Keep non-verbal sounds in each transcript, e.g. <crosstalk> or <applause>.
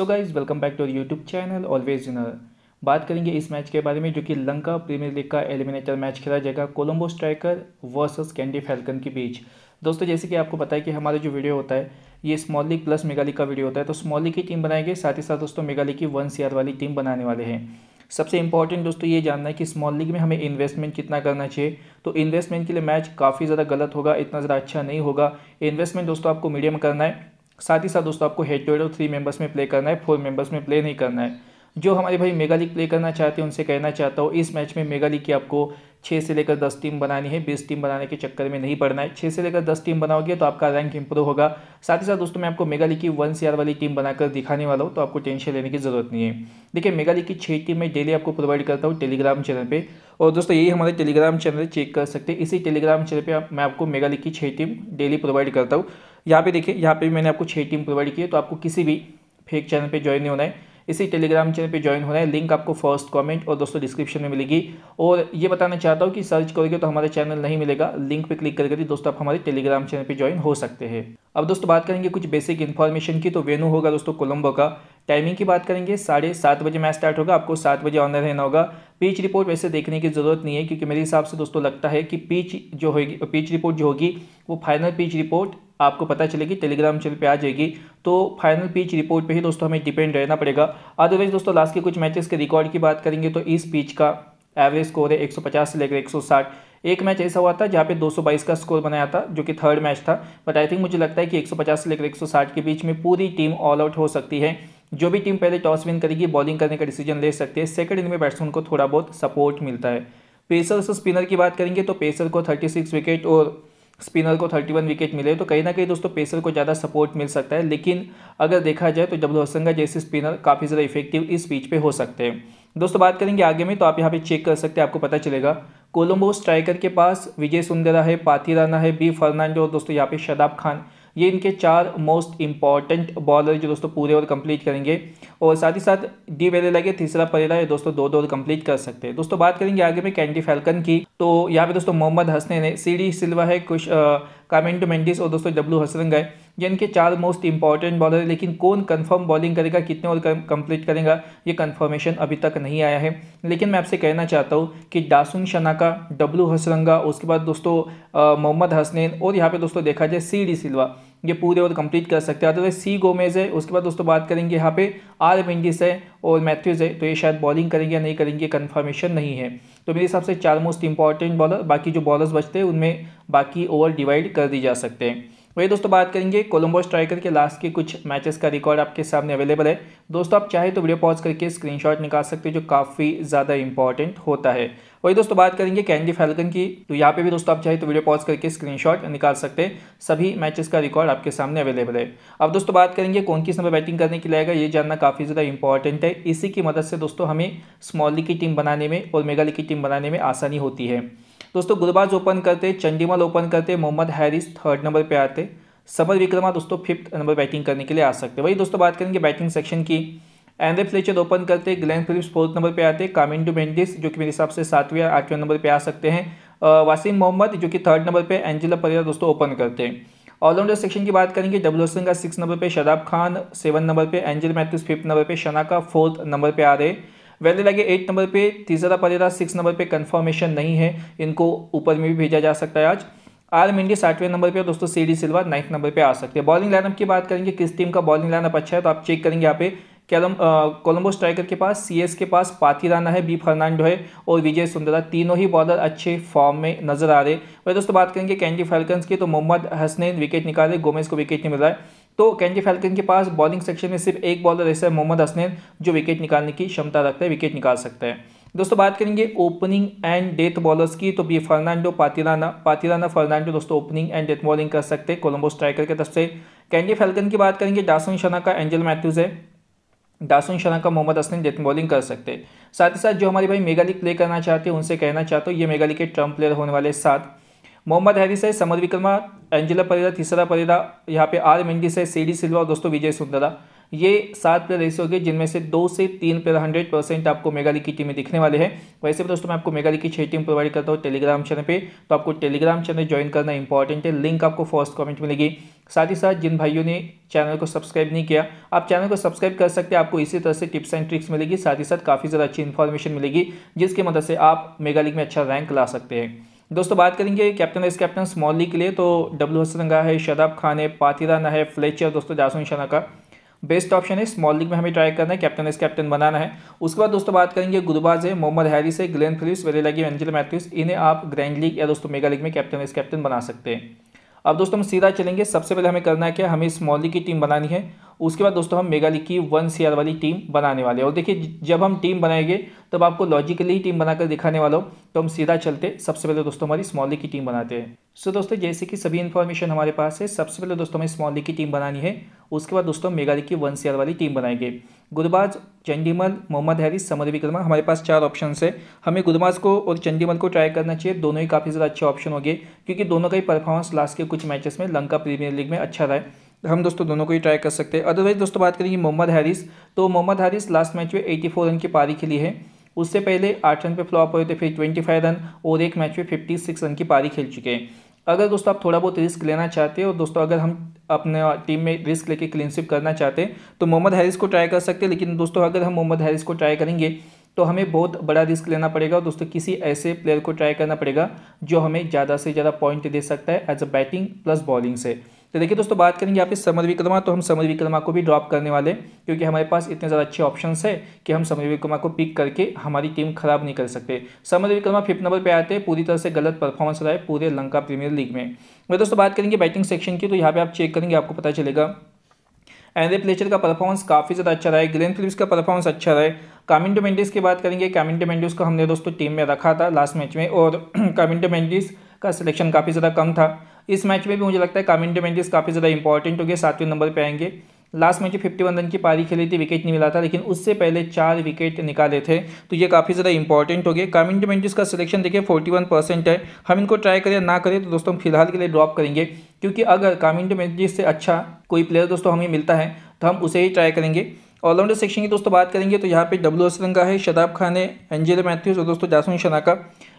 so guys welcome back to YouTube channel always इन बात करेंगे इस मैच के बारे में जो कि लंका प्रीमियर लीग का एलिमिनेटर मैच खेला जाएगा Colombo striker versus Kandy falcon के बीच दोस्तों जैसे कि आपको पता है कि हमारा जो वीडियो होता है ये स्मॉल लीग प्लस मेगाली का वीडियो होता है तो स्मॉल लीग की टीम बनाएंगे साथ ही साथ दोस्तों मेगाली की वन सी वाली टीम बनाने वाले हैं सबसे इंपॉर्टेंट दोस्तों ये जानना है कि स्मॉल लीग में हमें इन्वेस्टमेंट कितना करना चाहिए तो इन्वेस्टमेंट के लिए मैच काफ़ी ज़्यादा गलत होगा इतना ज़्यादा अच्छा नहीं होगा इन्वेस्टमेंट दोस्तों आपको मीडियम करना है साथ ही साथ दोस्तों आपको हेड टू हेड और थ्री मेंबर्स में प्ले करना है फोर मेंबर्स में प्ले नहीं करना है जो हमारे भाई मेगा लीग प्ले करना चाहते हैं उनसे कहना चाहता हूँ इस मैच में मेगा लीग की आपको छः से लेकर दस टीम बनानी है बीस टीम बनाने के चक्कर में नहीं पड़ना है छः से लेकर दस टीम बनाओगे तो आपका रैंक इंप्रूव होगा साथ ही साथ दोस्तों मैं आपको मेगा लीग की वन सी वाली टीम बनाकर दिखाने वाला हूँ तो आपको टेंशन लेने की ज़रूरत नहीं है देखिए मेगा लीग की छः टीम मैं डेली आपको प्रोवाइड करता हूँ टेलीग्राम चैनल पर और दोस्तों यही हमारे टेलीग्राम चैनल चेक कर सकते हैं इसी टेलीग्राम चैनल पर मैं आपको मेगा लीग की छः टीम डेली प्रोवाइड करता हूँ यहाँ पे देखिए यहाँ पे भी मैंने आपको छः टीम प्रोवाइड की है तो आपको किसी भी फेक चैनल पे ज्वाइन नहीं होना है इसी टेलीग्राम चैनल पे ज्वाइन होना है लिंक आपको फर्स्ट कमेंट और दोस्तों डिस्क्रिप्शन में मिलेगी और ये बताना चाहता हूँ कि सर्च करोगे तो हमारे चैनल नहीं मिलेगा लिंक पे क्लिक करके दोस्तों आप हमारे टेलीग्राम चैनल पर ज्वाइन हो सकते हैं अब दोस्तों बात करेंगे कुछ बेसिक इन्फॉर्मेशन की तो वेनू होगा दोस्तों कोलंबो का टाइमिंग की बात करेंगे साढ़े सात बजे मैच स्टार्ट होगा आपको सात बजे ऑनर रहना होगा पिच रिपोर्ट वैसे देखने की ज़रूरत नहीं है क्योंकि मेरे हिसाब से दोस्तों लगता है कि पिच जो होगी पिच रिपोर्ट जो होगी वो फाइनल पिच रिपोर्ट आपको पता चलेगी टेलीग्राम चैनल पे आ जाएगी तो फाइनल पिच रिपोर्ट पे ही दोस्तों हमें डिपेंड रहना पड़ेगा अदरवाइज दोस्तों लास्ट के कुछ मैचेस के रिकॉर्ड की बात करेंगे तो इस पिच का एवरेज स्कोर है 150 से लेकर 160 एक मैच ऐसा हुआ था जहाँ पे 222 का स्कोर बनाया था जो कि थर्ड मैच था बट आई थिंक मुझे लगता है कि 150 से लेकर 160 के बीच में पूरी टीम ऑल आउट हो सकती है जो भी टीम पहले टॉस विन करेगी बॉलिंग करने का डिसीजन ले सकती है सेकंड इन में बैट्समैन को थोड़ा बहुत सपोर्ट मिलता है पेसर से स्पिनर की बात करेंगे तो पेसर को थर्टी विकेट और स्पिनर को 31 विकेट मिले तो कहीं ना कहीं दोस्तों पेसर को ज़्यादा सपोर्ट मिल सकता है लेकिन अगर देखा जाए तो जब लोहसंगा जैसे स्पिनर काफ़ी ज़्यादा इफेक्टिव इस पिच पे हो सकते हैं दोस्तों बात करेंगे आगे में तो आप यहाँ पे चेक कर सकते हैं आपको पता चलेगा कोलम्बो स्ट्राइकर के पास विजय सुंदरा है राना है बी फर्नांडो और दोस्तों यहाँ पे शदाब खान ये इनके चार मोस्ट इंपॉर्टेंट बॉलर जो दोस्तों पूरे ओवर कंप्लीट करेंगे और साथ ही साथ डी वेले लगे तीसरा परेरा ये दोस्तों दो दो ओवर कंप्लीट कर सकते हैं दोस्तों बात करेंगे आगे में कैंडी फैल्कन की तो यहाँ पे दोस्तों मोहम्मद हसने ने सी डी सिल्वा है कुछ कामेंटो मेंडिस और दोस्तों डब्लू हसरंग है ये इनके चार मोस्ट इंपॉर्टेंट बॉलर है लेकिन कौन कंफर्म बॉलिंग करेगा कितने ओवर कंप्लीट करेगा ये कंफर्मेशन अभी तक नहीं आया है लेकिन मैं आपसे कहना चाहता हूँ कि डासुन शनाका डब्लू हसरंगा उसके बाद दोस्तों मोहम्मद हसनैन और यहाँ पे दोस्तों देखा जाए सी डी सिल्वा ये पूरे ओवर कंप्लीट कर सकते हैं अदरवाइज सी गोमेज है उसके बाद दोस्तों बात करेंगे यहाँ पे आर बेंडिस है और मैथ्यूज़ है तो ये शायद बॉलिंग करेंगे या नहीं करेंगे कन्फर्मेशन नहीं है तो मेरे हिसाब से चार मोस्ट इंपॉर्टेंट बॉलर बाकी जो बॉलर्स बचते हैं उनमें बाकी ओवर डिवाइड कर दी जा सकते हैं वही दोस्तों बात करेंगे कोलंबो स्ट्राइकर के लास्ट के कुछ मैचेस का रिकॉर्ड आपके सामने अवेलेबल है दोस्तों आप चाहे तो वीडियो पॉज करके स्क्रीनशॉट निकाल सकते हैं जो काफ़ी ज़्यादा इंपॉर्टेंट होता है वही दोस्तों बात करेंगे कैंडी फैलकन की तो यहाँ पे भी दोस्तों आप चाहे तो वीडियो पॉज करके स्क्रीनशॉट निकाल सकते हैं सभी मैचेस का रिकॉर्ड आपके सामने अवेलेबल है अब दोस्तों बात करेंगे कौन किस नंबर बैटिंग करने के लिए आएगा ये जानना काफ़ी ज़्यादा इंपॉर्टेंट है इसी की मदद से दोस्तों हमें स्मॉल लीग की टीम बनाने में और मेगा लीग की टीम बनाने में आसानी होती है दोस्तों गुरबाज ओपन करते चंडीमल ओपन करते मोहम्मद हैरिस थर्ड नंबर पे आते समर विक्रमा दोस्तों फिफ्थ नंबर बैटिंग करने के लिए आ सकते वही दोस्तों बात करेंगे बैटिंग सेक्शन की एनरे फ्लेचर ओपन करते ग्लैन फिलिप्स फोर्थ नंबर पे आते कामिंडू मेंडिस जो कि मेरे हिसाब से सातवें या आठवें नंबर पे आ सकते हैं वासिम मोहम्मद जो कि थर्ड नंबर पे एंजिला परेरा दोस्तों ओपन करते हैं ऑलराउंडर सेक्शन की बात करेंगे डब्ल्यूसन का सिक्स नंबर पे शदाब खान सेवन नंबर पे एंजल मैथ्यूज फिफ्थ नंबर पे शना का फोर्थ नंबर पे आ रहे वैल्यू लगे एट नंबर पे तीसरा पड़ेगा सिक्स नंबर पे कंफर्मेशन नहीं है इनको ऊपर में भी भेजा जा सकता है आज आर मिंडी साठवें नंबर पे दोस्तों C D Silva ninth number पे आ सकते हैं बॉलिंग लाइनअप की बात करेंगे किस टीम का बॉलिंग लाइनअप अच्छा है तो आप चेक करेंगे यहाँ पे कैलम कोलम्बो स्ट्राइकर के पास सी के पास पाथी राना है बी फर्नांडो है और विजय सुंदरा तीनों ही बॉलर अच्छे फॉर्म में नजर आ रहे वही दोस्तों बात करेंगे कैंडी फैल्कन्स की तो मोहम्मद हसनैन विकेट निकाले गोमेज को विकेट नहीं मिला है तो कैंडी फैल्कन के पास बॉलिंग सेक्शन में सिर्फ एक बॉलर ऐसा है मोहम्मद असनैन जो विकेट निकालने की क्षमता रखता है विकेट निकाल सकते हैं दोस्तों बात करेंगे ओपनिंग एंड डेथ बॉलर्स की तो बी फर्नांडो पातिराना पातिराना फर्नांडो दोस्तों ओपनिंग एंड डेथ बॉलिंग कर सकते हैं कोलंबो स्ट्राइकर की तरफ से कैंडी फैल्कन की बात करेंगे डासन शना का एंजल मैथ्यूज है डासन शना का मोहम्मद असलम डेथ बॉलिंग कर सकते हैं साथ ही साथ जो हमारे भाई मेगा लीग प्ले करना चाहते हैं उनसे कहना चाहते हो ये मेगा लीग के ट्रम्प प्लेयर होने वाले साथ मोहम्मद हैरिस है समर विक्रमा एंजिला परेरा तीसरा परेरा यहाँ पे आर मेंडिस है सीडी सिल्वा और दोस्तों विजय सुंदरा ये सात प्लेयर ऐसे हो गए जिनमें से दो से तीन प्लेयर हंड्रेड परसेंट आपको मेगाली की की टीमें दिखने वाले हैं वैसे भी दोस्तों मैं आपको मेगाली की छह टीम प्रोवाइड करता हूँ टेलीग्राम चैनल पे तो आपको टेलीग्राम चैनल ज्वाइन करना इंपॉर्टेंट है लिंक आपको फर्स्ट कमेंट मिलेगी साथ ही साथ जिन भाइयों ने चैनल को सब्सक्राइब नहीं किया आप चैनल को सब्सक्राइब कर सकते हैं आपको इसी तरह से टिप्स एंड ट्रिक्स मिलेगी साथ ही साथ काफ़ी ज़्यादा अच्छी इन्फॉर्मेशन मिलेगी जिसकी मदद से आप मेगा में अच्छा रैंक ला सकते हैं दोस्तों बात करेंगे captain as captain small league के लिए तो डब्ल्यू हसन रंगा है शदाब खान है ना है फ्लेचर दोस्तों जासून शाना का बेस्ट ऑप्शन है स्मॉल लीग में हमें ट्राई करना है कैप्टन इस कैप्टन बनाना है उसके बाद दोस्तों बात करेंगे गुरुबाज है मोहम्मद हैरिस है ग्लेन फिलिप्स वेलेलागी एंजल मैथ्यूस इन्हें आप ग्रैंड लीग या दोस्तों मेगा लीग में कैप्टन इस कैप्टन बना सकते हैं अब दोस्तों हम सीधा चलेंगे सबसे पहले हमें करना है क्या हमें स्मॉल लीग की टीम बनानी है उसके बाद दोस्तों हम मेगा लीग की वन सी वाली टीम बनाने वाले और देखिए जब हम टीम बनाएंगे तब आपको लॉजिकली टीम बनाकर दिखाने वाला हूँ तो हम सीधा चलते सबसे पहले दोस्तों हमारी स्मॉल लीग की टीम बनाते हैं सो so, दोस्तों जैसे कि सभी इन्फॉर्मेशन हमारे पास है सबसे पहले दोस्तों हमें स्मॉल लीग की टीम बनानी है उसके बाद दोस्तों मेगा की वन सी वाली टीम बनाएंगे गुरबाज चंडीमल मोहम्मद हैरिस समर विक्रमा हमारे पास चार ऑप्शन है हमें गुरबाज को और चंडीमल को ट्राई करना चाहिए दोनों ही काफ़ी ज़्यादा अच्छे ऑप्शन हो गए क्योंकि दोनों का ही परफॉर्मेंस लास्ट के कुछ मैचेस में लंका प्रीमियर लीग में अच्छा रहा है हम दोस्तों दोनों को ही ट्राई कर सकते हैं अदरवाइज दोस्तों बात करेंगे मोहम्मद हैरिस तो मोहम्मद हैरिस लास्ट मैच में एटी रन की पारी खेली है उससे पहले आठ रन पे फ्लॉप हुए थे फिर ट्वेंटी रन और एक मैच में फिफ्टी रन की पारी खेल चुके हैं अगर दोस्तों आप थोड़ा बहुत रिस्क लेना चाहते हो दोस्तों अगर हम अपने टीम में रिस्क लेके क्लीनशिप करना चाहते हैं तो मोहम्मद हैरिस को ट्राई कर सकते हैं लेकिन दोस्तों अगर हम मोहम्मद हैरिस को ट्राई करेंगे तो हमें बहुत बड़ा रिस्क लेना पड़ेगा और दोस्तों किसी ऐसे प्लेयर को ट्राई करना पड़ेगा जो हमें ज़्यादा से ज़्यादा पॉइंट दे सकता है as a batting plus bowling से तो देखिए दोस्तों बात करेंगे आपकी समर विक्रमा तो हम समर विक्रमा को भी ड्रॉप करने वाले क्योंकि हमारे पास इतने ज़्यादा अच्छे ऑप्शन है कि हम समर विक्रमा को पिक करके हमारी टीम खराब नहीं कर सकते समर विक्रमा फिफ्थ नंबर पर आते हैं पूरी तरह से गलत परफॉर्मेंस रहा है पूरे लंका प्रीमियर लीग में वह तो दोस्तों बात करेंगे बैटिंग सेक्शन की तो यहाँ पर आप चेक करेंगे आपको पता चलेगा एंड्रे प्लेचर का परफॉर्मेंस काफ़ी ज़्यादा अच्छा रहा है ग्रेन फिलिप्स का परफॉर्मेंस अच्छा रहा है कामिंटो मेंडिस की बात करेंगे कामिंटो मेंडिस को हमने दोस्तों टीम में रखा था लास्ट मैच में और कामिंटो <clears throat> मेंडिस का सिलेक्शन काफ़ी ज़्यादा कम था इस मैच में भी मुझे लगता है कामिन डोमेंटिस काफ़ी ज़्यादा इंपॉर्टेंट हो गया सातवें नंबर पर आएंगे लास्ट मैच में फिफ्टी वन रन की पारी खेली थी विकेट नहीं मिला था लेकिन उससे पहले चार विकेट निकाले थे तो ये काफ़ी ज़्यादा इंपॉर्टेंट हो गए कामिन डोमेंटिस का सिलेक्शन देखिए फोर्टी वन परसेंट है हम इनको ट्राई करें ना करें तो दोस्तों हम फिलहाल के लिए ड्रॉप करेंगे क्योंकि अगर कामिन डोमेंटिस से अच्छा कोई प्लेयर दोस्तों हमें मिलता है तो हम उसे ही ट्राई करेंगे ऑलराउंडर सेक्शन की दोस्तों बात करेंगे तो यहाँ पे डब्ल्यू एस रंगा है शदाब खान है एंजेल मैथ्यूज और दोस्तों जासून शनाका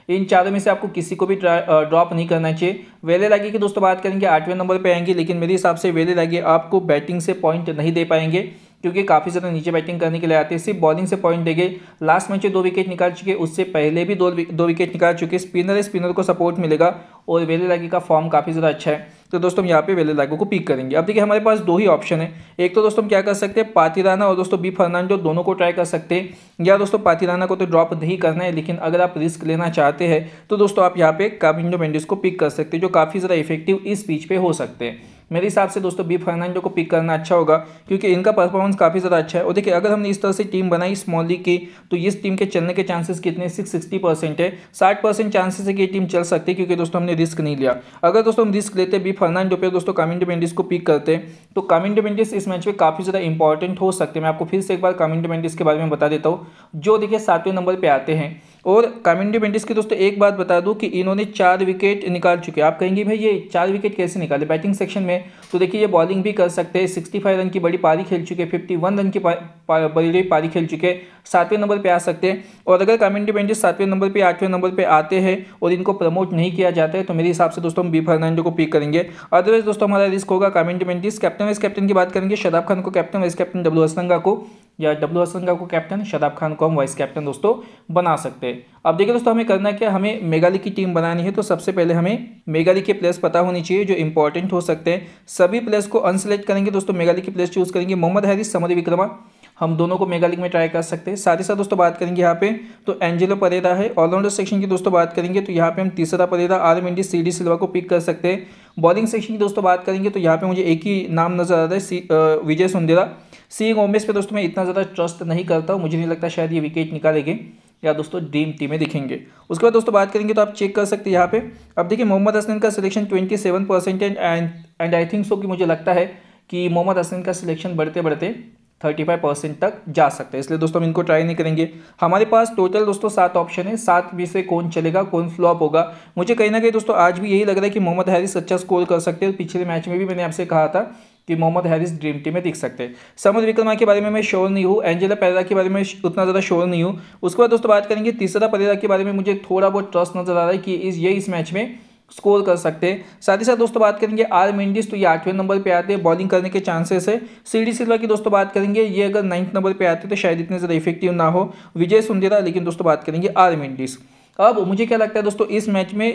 इन चारों में से आपको किसी को भी ड्रॉप नहीं करना चाहिए वेले लगे की दोस्तों बात करेंगे आठवें नंबर पर आएंगे लेकिन मेरे हिसाब से वेले लागे आपको बैटिंग से पॉइंट नहीं दे पाएंगे क्योंकि काफ़ी ज़्यादा नीचे बैटिंग करने के लिए आते हैं सिर्फ बॉलिंग से पॉइंट दे गए लास्ट मैच में दो विकेट निकाल चुके उससे पहले भी दो दो विकेट निकाल चुके स्पिनर है स्पिनर को सपोर्ट मिलेगा और वेले लागू का फॉर्म काफ़ी ज़्यादा अच्छा है तो दोस्तों हम यहाँ पे वेले लागू को पिक करेंगे अब देखिए हमारे पास दो ही ऑप्शन है एक तो दोस्तों हम क्या कर सकते हैं पातिराना और दोस्तों बी फर्नांडो दोनों को ट्राई कर सकते हैं या दोस्तों पातिराना को तो ड्रॉप नहीं करना है लेकिन अगर आप रिस्क लेना चाहते हैं तो दोस्तों आप यहाँ पे काबिंडो मेंडिस को पिक कर सकते हैं जो काफ़ी ज़्यादा इफेक्टिव इस पीच पे हो सकते हैं मेरे हिसाब से दोस्तों बी फर्नांडो को पिक करना अच्छा होगा क्योंकि इनका परफॉर्मेंस काफ़ी ज़्यादा अच्छा है और देखिए अगर हमने इस तरह से टीम बनाई स्मॉल लीग की तो इस टीम के चलने के चांसेस कितने सिक्स सिक्सटी परसेंट है साठ परसेंट चांसेस है कि ये टीम चल सकती है क्योंकि दोस्तों हमने रिस्क नहीं लिया अगर दोस्तों हम रिस्क लेते बी फर्नांडो पर दोस्तों कामिंडो बेंडिस को पिक करते तो कामिंडो बेंडिस इस मैच में काफ़ी ज़्यादा इंपॉर्टेंट हो सकते हैं मैं आपको फिर से एक बार कामिंडो बेंडिस के बारे में बता देता हूँ जो देखिए सातवें नंबर पर आते हैं और कामिंडी बेंटिस की दोस्तों एक बात बता दूं कि इन्होंने चार विकेट निकाल चुके आप कहेंगे भाई ये चार विकेट कैसे निकाले बैटिंग सेक्शन में तो देखिए ये बॉलिंग भी कर सकते हैं सिक्सटी फाइव रन की बड़ी पारी खेल चुके फिफ्टी वन रन की बड़ी बड़ी पारी खेल चुके सातवें नंबर पर आ सकते हैं और अगर कामिंडी बेंटिस सातवें नंबर पर आठवें नंबर पर आते हैं और इनको प्रमोट नहीं किया जाता है तो मेरे हिसाब से दोस्तों हम बी फर्नांडो को पिक करेंगे अदरवाइज दोस्तों हमारा रिस्क होगा Kamindu Mendis captain vice captain की बात करेंगे शराब खान को captain vice captain W Hasaranga को या डब्ल्यू एस का को कैप्टन शदाब खान को हम वाइस कैप्टन दोस्तों बना सकते हैं अब देखिए दोस्तों हमें करना क्या हमें मेगा की टीम बनानी है तो सबसे पहले हमें मेगा के प्लेयर्स पता होनी चाहिए जो इंपॉर्टेंट हो सकते हैं सभी प्लेयर्स को अनसेलेक्ट करेंगे दोस्तों मेगा के प्लेयर्स चूज़ करेंगे मोहम्मद हैरिस समरी विक्रमा हम दोनों को मेगा लीग में ट्राई कर सकते हैं साथ ही साथ दोस्तों बात करेंगे यहाँ पे तो एंजेलो परेरा है ऑलराउंडर सेक्शन की दोस्तों बात करेंगे तो यहाँ पे हम तीसरा परेरा आर इंडी सी डी सिल्वा को पिक कर सकते हैं बॉलिंग सेक्शन की दोस्तों बात करेंगे तो यहाँ पे मुझे एक ही नाम नजर आ रहा है विजय सुंदेरा सी गोमेस पे दोस्तों मैं इतना ज़्यादा ट्रस्ट नहीं करता हूँ मुझे नहीं लगता शायद ये विकेट निकालेंगे या दोस्तों ड्रीम टीमें दिखेंगे उसके बाद दोस्तों बात करेंगे तो आप चेक कर सकते हैं यहाँ पे अब देखिए मोहम्मद हसन का selection twenty seven percent and and I think so कि मुझे लगता है कि मोहम्मद हसन का सिलेक्शन बढ़ते बढ़ते थर्टी फाइव परसेंट तक जा सकता है इसलिए दोस्तों हम इनको ट्राई नहीं करेंगे हमारे पास टोटल दोस्तों सात ऑप्शन है सात में से कौन चलेगा कौन फ्लॉप होगा मुझे कहीं ना कहीं दोस्तों आज भी यही लग रहा है कि मोहम्मद हैरिस अच्छा स्कोर कर सकते हैं पिछले मैच में भी मैंने आपसे कहा था कि मोहम्मद हैरिस ड्रीम टीम में दिख सकते हैं समुद्र विक्रमा के बारे में मैं श्योर नहीं हूँ एंजेला पेरेरा के बारे में उतना ज़्यादा श्योर नहीं हूँ उसके बाद दोस्तों बात करेंगे तीसरा पदेरा के बारे में मुझे थोड़ा बहुत ट्रस्ट नज़र आ रहा है कि इस ये इस मैच में स्कोर कर सकते हैं साथ ही साथ दोस्तों बात करेंगे आर मेंडिस तो ये आठवें नंबर पे आते हैं बॉलिंग करने के चांसेस है सी डी सिल्वा की दोस्तों बात करेंगे ये अगर नाइन्थ नंबर पे आते तो शायद इतने ज़्यादा इफेक्टिव ना हो विजय सुंदेरा लेकिन दोस्तों बात करेंगे आर मेंडिस अब मुझे क्या लगता है दोस्तों इस मैच में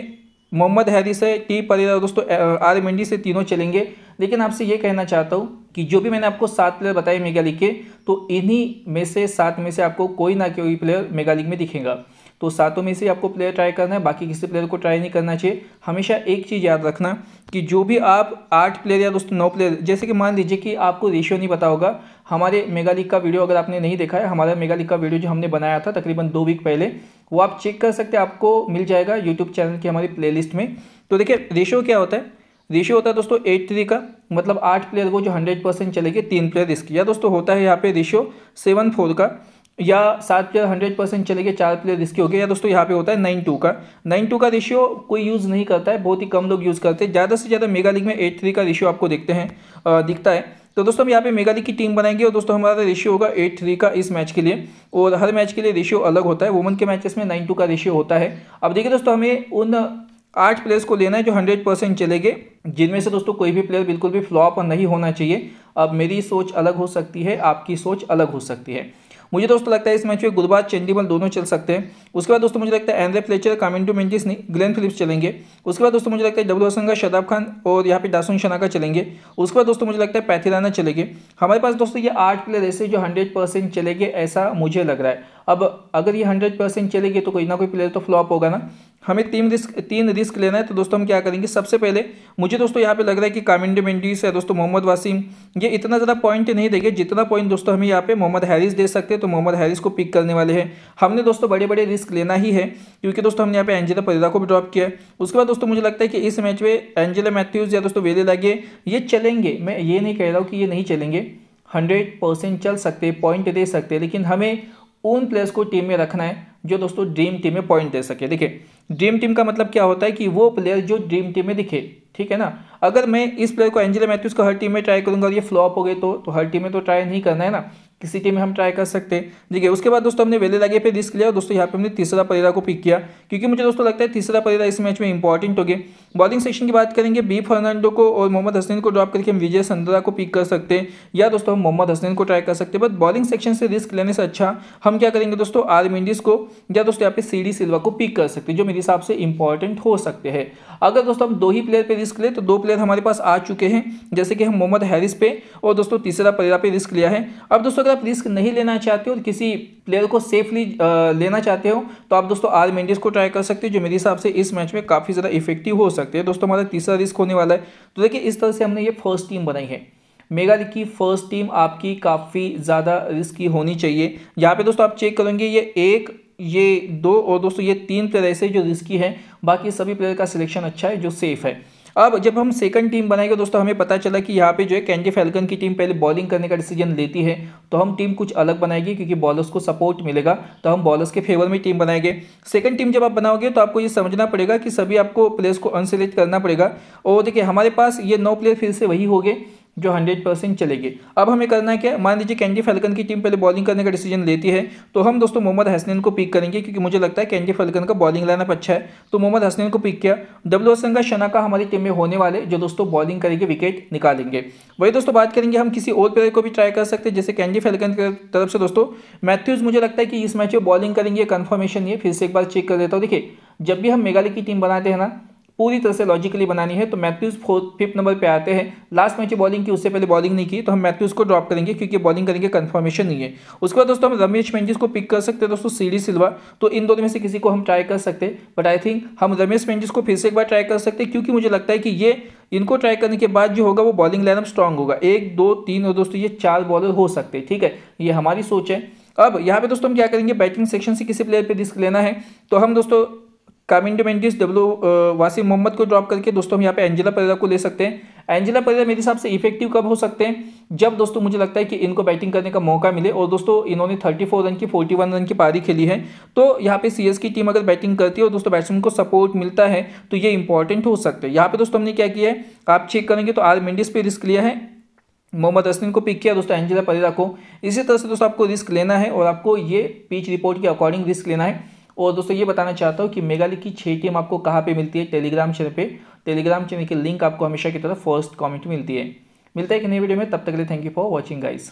मोहम्मद हैरी से टी परेरा दोस्तों आर मंडी से तीनों चलेंगे लेकिन आपसे ये कहना चाहता हूँ कि जो भी मैंने आपको सात प्लेयर बताए मेगा लीग के तो इन्हीं में से सात में से आपको कोई ना कोई प्लेयर मेगा लीग में दिखेगा तो सातों में से आपको प्लेयर ट्राई करना है बाकी किसी प्लेयर को ट्राई नहीं करना चाहिए हमेशा एक चीज़ याद रखना कि जो भी आप आठ प्लेयर या दोस्तों नौ प्लेयर जैसे कि मान लीजिए कि आपको रेशियो नहीं पता होगा हमारे मेगा लीग का वीडियो अगर आपने नहीं देखा है हमारा मेगा लीग का वीडियो जो हमने बनाया था तकरीबन दो वीक पहले वो आप चेक कर सकते हैं आपको मिल जाएगा यूट्यूब चैनल की हमारी प्लेलिस्ट में तो देखिए रेशो क्या होता है रेशियो होता है दोस्तों एट थ्री का मतलब आठ प्लेयर वो जो हंड्रेड परसेंट चलेगी तीन प्लेयर रिस्क या दोस्तों होता है यहाँ पे रेशियो सेवन फोर का या सात प्लेयर हंड्रेड परसेंट गए चार प्लेयर रिस्की हो गए या दोस्तों यहाँ पे होता है नाइन टू का नाइन टू का रेशियो कोई यूज़ नहीं करता है बहुत ही कम लोग यूज़ करते हैं ज़्यादा से ज़्यादा मेगा लीग में एट थ्री का रेशियो आपको देखते हैं दिखता है तो दोस्तों हम यहाँ पे मेगा की टीम बनाएंगे और दोस्तों हमारा रेशियो होगा एट थ्री का इस मैच के लिए और हर मैच के लिए रेशियो अलग होता है वुमन के मैचेस में नाइन टू का रेशियो होता है अब देखिए दोस्तों हमें उन आठ प्लेयर्स को लेना है जो हंड्रेड परसेंट गए जिनमें से दोस्तों कोई भी प्लेयर बिल्कुल भी फ्लॉप नहीं होना चाहिए अब मेरी सोच अलग हो सकती है आपकी सोच अलग हो सकती है मुझे तो दोस्तों लगता है इस मैच में गुरबाज चंडीमल दोनों चल सकते हैं उसके बाद दोस्तों मुझे लगता है एंड्रे फ्लेचर कामिंटो मेंटिस नहीं ग्लेन फिलिप्स चलेंगे उसके बाद दोस्तों मुझे लगता है डब्ल्यू असंगा का शदाब खान और यहाँ पे डासुन शनाका चलेंगे उसके बाद दोस्तों मुझे लगता है पैथिलाना चलेंगे हमारे पास दोस्तों ये आठ प्लेयर ऐसे जो हंड्रेड परसेंट चलेंगे ऐसा मुझे लग रहा है अब अगर ये हंड्रेड परसेंट चलेंगे तो कोई ना कोई प्लेयर तो फ्लॉप होगा ना हमें तीन रिस्क तीन रिस्क लेना है तो दोस्तों हम क्या करेंगे सबसे पहले मुझे दोस्तों यहाँ पे लग रहा है कि कामिंडो मेंडीस है दोस्तों मोहम्मद वासीम ये इतना ज़्यादा पॉइंट नहीं देंगे जितना पॉइंट दोस्तों हमें यहाँ पे मोहम्मद हैरिस दे सकते हैं तो मोहम्मद हैरिस को पिक करने वाले हैं हमने दोस्तों बड़े बड़े रिस्क लेना ही है क्योंकि दोस्तों हमने यहाँ पे एंजेला परेरा को भी ड्रॉप किया उसके बाद दोस्तों मुझे लगता है कि इस मैच में एंजेला मैथ्यूज़ या दोस्तों वेले लागे ये चलेंगे मैं ये नहीं कह रहा हूँ कि ये नहीं चलेंगे हंड्रेड परसेंट चल सकते पॉइंट दे सकते लेकिन हमें उन प्लेयर्स को टीम में रखना है जो दोस्तों ड्रीम टीम में पॉइंट दे सके देखिए ड्रीम टीम का मतलब क्या होता है कि वो प्लेयर जो ड्रीम टीम में दिखे ठीक है ना अगर मैं इस प्लेयर को एंजेलो मैथ्यूज को हर टीम में ट्राई करूंगा और ये फ्लॉप हो गए तो तो हर टीम में तो ट्राई नहीं करना है ना किसी टीम में हम ट्राई कर सकते हैं ठीक है उसके बाद दोस्तों हमने वेले लगे पे रिस्क लिया और दोस्तों यहाँ पे हमने तीसरा परेरा को पिक किया क्योंकि मुझे दोस्तों लगता है तीसरा परेरा इस मैच में इंपॉर्टेंट हो गया बॉलिंग सेक्शन की बात करेंगे बी फर्नांडो को और मोहम्मद हसनैन को ड्रॉप करके हम विजय संद्रा को पिक कर सकते हैं या दोस्तों हम मोहम्मद हसनैन को ट्राई कर सकते हैं बट बॉलिंग सेक्शन से रिस्क लेने से अच्छा हम क्या करेंगे दोस्तों आर मिंडिस को या दोस्तों यहाँ पे सी डी सिल्वा को पिक कर सकते हैं जो मेरे हिसाब से इंपॉर्टेंट हो सकते हैं अगर दोस्तों हम दो ही प्लेयर पर रिस्क ले तो दो प्लेयर हमारे पास आ चुके हैं जैसे कि हम मोहम्मद हैरिस पे और दोस्तों तीसरा परेरा पे रिस्क लिया है अब दोस्तों अगर आप रिस्क नहीं लेना चाहते हो और किसी प्लेयर को सेफली लेना चाहते हो तो आप दोस्तों आर मेंडिस को ट्राई कर सकते हो जो मेरे हिसाब से इस मैच में काफ़ी ज़्यादा इफेक्टिव हो सकते हैं दोस्तों हमारा तीसरा रिस्क होने वाला है तो देखिए इस तरह से हमने ये फर्स्ट टीम बनाई है मेगा की फर्स्ट टीम आपकी काफ़ी ज़्यादा रिस्की होनी चाहिए यहाँ पे दोस्तों आप चेक करेंगे ये एक ये दो और दोस्तों ये तीन प्लेयर ऐसे जो रिस्की है बाकी सभी प्लेयर का सिलेक्शन अच्छा है जो सेफ है अब जब हम सेकंड टीम बनाएंगे दोस्तों हमें पता चला कि यहाँ पे जो है कैंडी फैलकन की टीम पहले बॉलिंग करने का डिसीजन लेती है तो हम टीम कुछ अलग बनाएगी क्योंकि बॉलर्स को सपोर्ट मिलेगा तो हम बॉलर्स के फेवर में टीम बनाएंगे सेकंड टीम जब आप बनाओगे तो आपको ये समझना पड़ेगा कि सभी आपको प्लेयर्स को अनसेलेक्ट करना पड़ेगा और देखिए हमारे पास ये नौ प्लेयर फिर से वही हो गए जो हंड्रेड परसेंट चलेगी अब हमें करना है क्या मान लीजिए कैंडी फैल्कन की टीम पहले बॉलिंग करने का डिसीजन लेती है तो हम दोस्तों मोहम्मद हसनैन को पिक करेंगे क्योंकि मुझे लगता है कैंडी फलकन का बॉलिंग लाइनअप अच्छा है तो मोहम्मद हसनैन को पिक किया डब्ल्यू हसन शना का हमारी टीम में होने वाले जो दोस्तों बॉलिंग करेंगे विकेट निकालेंगे वही दोस्तों बात करेंगे हम किसी और प्लेयर को भी ट्राई कर सकते हैं जैसे कैंडी फैल्कन की तरफ से दोस्तों मैथ्यूज़ मुझे लगता है कि इस मैच में बॉलिंग करेंगे कन्फर्मेशन ये फिर से एक बार चेक कर देता हूँ देखिए जब भी हम मेघालय की टीम बनाते हैं ना पूरी तरह से लॉजिकली बनानी है तो मैथ्यूज फोर्थ फिफ्थ नंबर पे आते हैं लास्ट मैच बॉलिंग की उससे पहले बॉलिंग नहीं की तो हम मैथ्यूज को ड्रॉप करेंगे क्योंकि बॉलिंग करेंगे कंफर्मेशन नहीं है उसके बाद दोस्तों हम रमेश मेंजिस को पिक कर सकते हैं दोस्तों सीडी सिल्वा तो इन दोनों में से किसी को हम ट्राई कर सकते हैं बट आई थिंक हम रमेश मेंजिस को फिर से एक बार ट्राई कर सकते हैं क्योंकि मुझे लगता है कि ये इनको ट्राई करने के बाद जो होगा वो बॉलिंग लाइनअप स्ट्रांग होगा एक दो तीन और दोस्तों ये चार बॉलर हो सकते हैं ठीक है ये हमारी सोच है अब यहाँ पे दोस्तों हम क्या करेंगे बैटिंग सेक्शन से किसी प्लेयर पे रिस्क लेना है तो हम दोस्तों कामिन डिमेंटिस डब्लू वासिम मोहम्मद को ड्रॉप करके दोस्तों हम यहाँ पे एंजिला परेरा को ले सकते हैं एंजिला परेरा मेरे हिसाब से इफेक्टिव कब हो सकते हैं जब दोस्तों मुझे लगता है कि इनको बैटिंग करने का मौका मिले और दोस्तों इन्होंने 34 रन की 41 रन की पारी खेली है तो यहाँ पे सीएस की टीम अगर बैटिंग करती है और दोस्तों बैट्समैन को सपोर्ट मिलता है तो ये इंपॉर्टेंट हो सकता है यहाँ पे दोस्तों हमने क्या किया है आप चेक करेंगे तो आर मेंडिस पे रिस्क लिया है मोहम्मद असलिन को पिक किया दोस्तों एंजिला परेरा को इसी तरह से दोस्तों आपको रिस्क लेना है और आपको ये पिच रिपोर्ट के अकॉर्डिंग रिस्क लेना है और दोस्तों ये बताना चाहता हूँ कि मेगालिक की छः टीम आपको कहाँ पे मिलती है टेलीग्राम चैनल पे टेलीग्राम चैनल की लिंक आपको हमेशा की तरह फर्स्ट कमेंट मिलती है मिलता है एक नई वीडियो में तब तक के लिए thank you for watching guys